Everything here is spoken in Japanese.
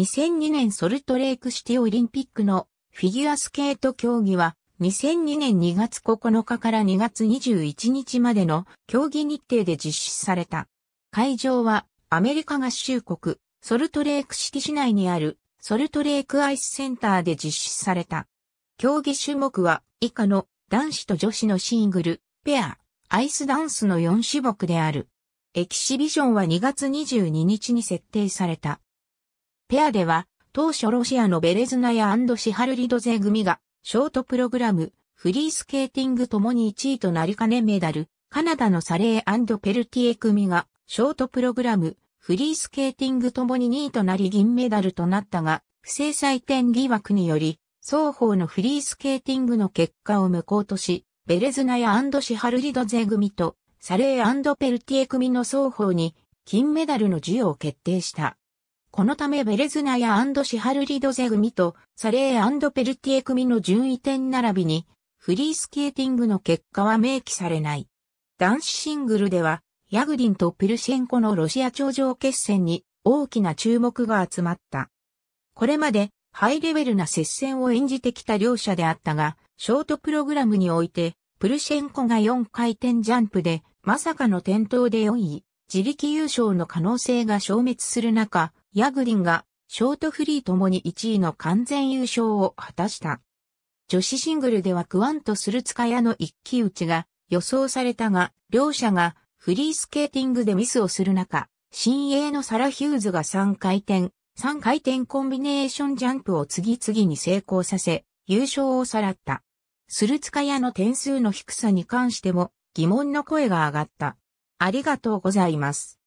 2002年ソルトレークシティオリンピックのフィギュアスケート競技は2002年2月9日から2月21日までの競技日程で実施された。会場はアメリカ合衆国ソルトレークシティ市内にあるソルトレークアイスセンターで実施された。競技種目は以下の男子と女子のシングル、ペア、アイスダンスの4種目である。エキシビションは2月22日に設定された。ペアでは、当初ロシアのベレズナヤシハルリドゼ組が、ショートプログラム、フリースケーティングともに1位となりかねメダル、カナダのサレーペルティエ組が、ショートプログラム、フリースケーティングともに2位となり銀メダルとなったが、不正採点疑惑により、双方のフリースケーティングの結果を無効とし、ベレズナヤシハルリドゼ組とサレーペルティエ組の双方に金メダルの授与を決定した。このためベレズナヤシハルリドゼ組とサレーペルティエ組の順位点並びにフリースケーティングの結果は明記されない。男子シングルではヤグディンとプルシェンコのロシア頂上決戦に大きな注目が集まった。これまでハイレベルな接戦を演じてきた両者であったが、ショートプログラムにおいて、プルシェンコが4回転ジャンプで、まさかの転倒で4位、自力優勝の可能性が消滅する中、ヤグリンがショートフリーともに1位の完全優勝を果たした。女子シングルではクワンとスルツカヤの一騎打ちが予想されたが、両者がフリースケーティングでミスをする中、新鋭のサラ・ヒューズが3回転、3回転コンビネーションジャンプを次々に成功させ、優勝をさらった。スルツカヤの点数の低さに関しても疑問の声が上がった。ありがとうございます。